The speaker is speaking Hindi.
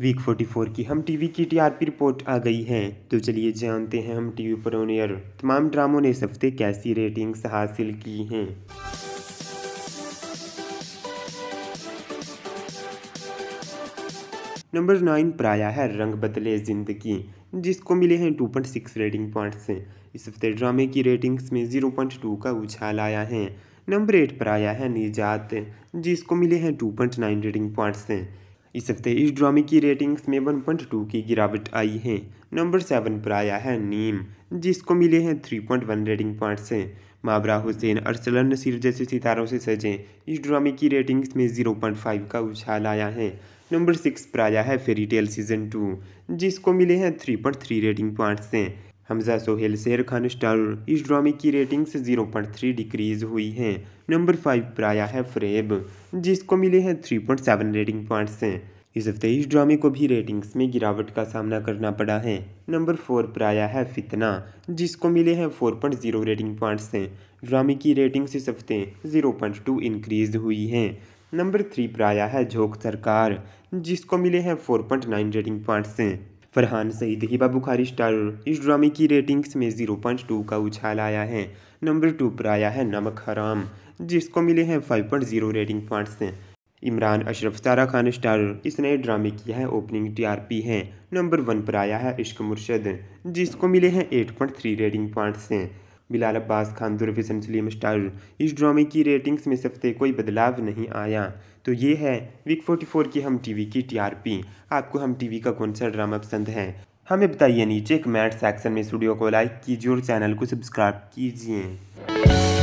वीक 44 की हम टीवी की टीआरपी रिपोर्ट आ गई है तो चलिए जानते हैं हम टीवी पर ऑन एयर तमाम ड्रामों ने इस हफ्ते कैसी रेटिंग्स हासिल की हैं नंबर नाइन प्राया है रंग बदले जिंदगी जिसको मिले हैं 2.6 रेटिंग पॉइंट्स से इस हफ्ते ड्रामे की रेटिंग्स में 0.2 का उछाल आया है नंबर एट पर आया है निजात जिसको मिले हैं 2.9 रेटिंग पॉइंट्स से इस हफ्ते इस ड्रामे की रेटिंग्स में 1.2 की गिरावट आई है नंबर सेवन पर आया है नीम जिसको मिले हैं 3.1 रेटिंग पॉइंट्स माबरा हुसैन अरसलन नसीर जैसे सितारों से सजे इस ड्रामे की रेटिंग्स में 0.5 का उछाल आया है नंबर सिक्स पर आया है फेरी टेल सीजन टू जिसको मिले हैं 3.3 रेटिंग पॉइंट्स हमजा सोहेल शेर खान स्टार इस ड्रामे की रेटिंग से 0.3 डिक्रीज हुई है नंबर फाइव पर आया है फ्रेब जिसको मिले हैं 3.7 रेटिंग पॉइंट्स से इस हफ्ते इस ड्रामे को भी रेटिंग्स में गिरावट का सामना करना पड़ा है नंबर फोर पर आया है फितना जिसको मिले हैं 4.0 रेटिंग पॉइंट्स से ड्रामे की रेटिंग्स इस हफ्ते टू इंक्रीज हुई है नंबर थ्री पर आया है झोंक सरकार जिसको मिले हैं 4.9 रेटिंग पॉइंट्स से फरहान सईद हिबा बुखारी स्टार इस ड्रामे की रेटिंग्स में जीरो पॉइंट टू का उछाल आया है नंबर टू पर आया है नमक हराम जिसको मिले हैं five point zero rating points से इमरान अशरफ सारा खान स्टार इस नए ड्रामे की है ओपनिंग टीआरपी है नंबर वन पर आया है इश्क मुर्शद जिसको मिले हैं eight point three rating points से बिलाल अब्बास खान दूरविजन सलीम स्टार इस ड्रामे की रेटिंग्स में सफ़ते कोई बदलाव नहीं आया तो ये है वीक 44 की हम टीवी की टीआरपी आपको हम टीवी का कौन सा ड्रामा पसंद है हमें बताइए नीचे कमेंट सेक्शन में स्टूडियो को लाइक कीजिए और चैनल को सब्सक्राइब कीजिए